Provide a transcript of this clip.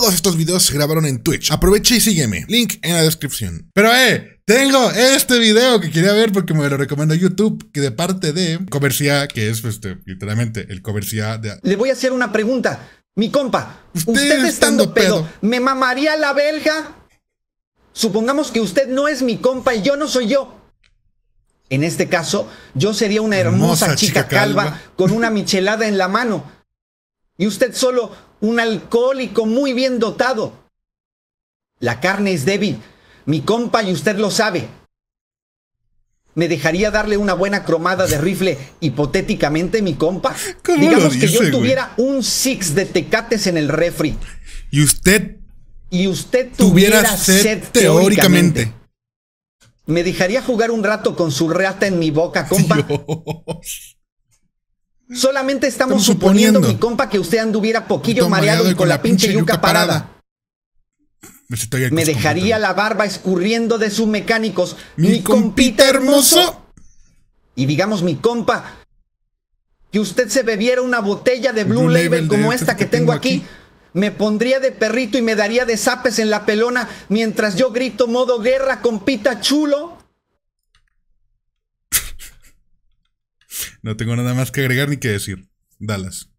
Todos estos videos se grabaron en Twitch. Aproveche y sígueme. Link en la descripción. Pero eh, tengo este video que quería ver porque me lo recomendó YouTube, que de parte de Comercia, que es este, literalmente el Comercia de... Le voy a hacer una pregunta. Mi compa, usted, estando pedo, ¿me mamaría la belga? Supongamos que usted no es mi compa y yo no soy yo. En este caso, yo sería una hermosa, chica, calva, con una michelada en la mano y usted solo un alcohólico muy bien dotado. La carne es débil, mi compa, y usted lo sabe. ¿Me dejaría darle una buena cromada de rifle hipotéticamente, mi compa? Digamos que yo tuviera un six de tecates en el refri. Y usted. Y usted tuviera, sed, teóricamente. ¿Me dejaría jugar un rato con su reata en mi boca, compa? Solamente estamos, suponiendo, mi compa, que usted anduviera poquillo mareado, y con la pinche yuca parada. Me dejaría la barba escurriendo de sus mecánicos. Mi, compita, hermoso. Y digamos, mi compa, que usted se bebiera una botella de Blue, Label, como este esta que, tengo aquí. aquí. Me pondría de perrito y me daría de zapes en la pelona mientras yo grito modo guerra, compita chulo. No tengo nada más que agregar ni que decir. Dallas.